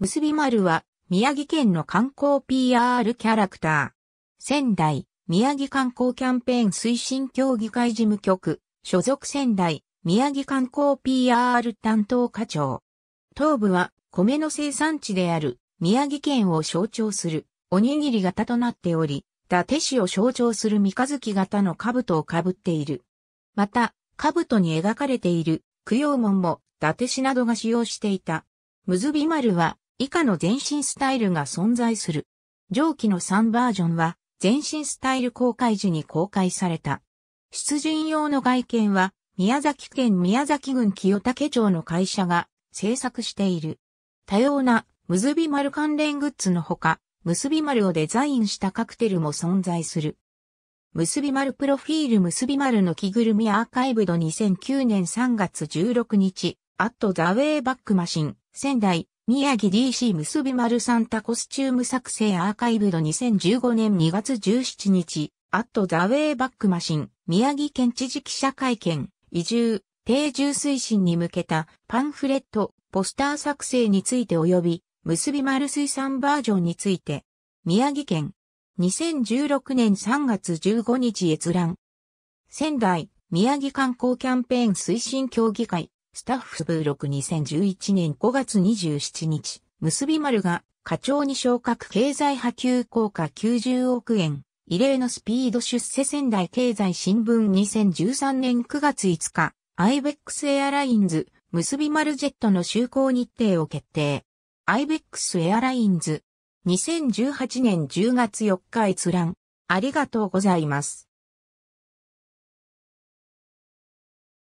結び丸は、宮城県の観光 PR キャラクター。仙台、宮城観光キャンペーン推進協議会事務局、所属仙台、宮城観光 PR 担当課長。東部は、米の生産地である、宮城県を象徴する、おにぎり型となっており、伊達市を象徴する三日月型の兜をかぶっている。また、兜に描かれている供養門も伊達市などが使用していた。むずび丸は以下の全身スタイルが存在する。上記の3バージョンは、全身スタイル公開時に公開された。出陣用の外見は、宮崎県宮崎郡清武町の会社が制作している。多様な結び丸関連グッズのほか、結び丸をデザインしたカクテルも存在する。結び丸プロフィール結び丸の着ぐるみアーカイブド2009年3月16日、アットザウェイバックマシン、仙台、宮城 DC 結び丸サンタコスチューム作成アーカイブド2015年2月17日、アットザウェイバックマシン、宮城県知事記者会見、移住、定住推進に向けたパンフレット、ポスター作成について及び、結び丸水産バージョンについて、宮城県、2016年3月15日閲覧。仙台、宮城観光キャンペーン推進協議会、スタッフブーロク2011年5月27日、結び丸が課長に昇格経済波及効果90億円、異例のスピード出世仙台経済新聞2013年9月5日、IBEX エアラインズ、結び丸ジェットの就航日程を決定。IBEX エアラインズ、2018年10月4日閲覧。ありがとうございます。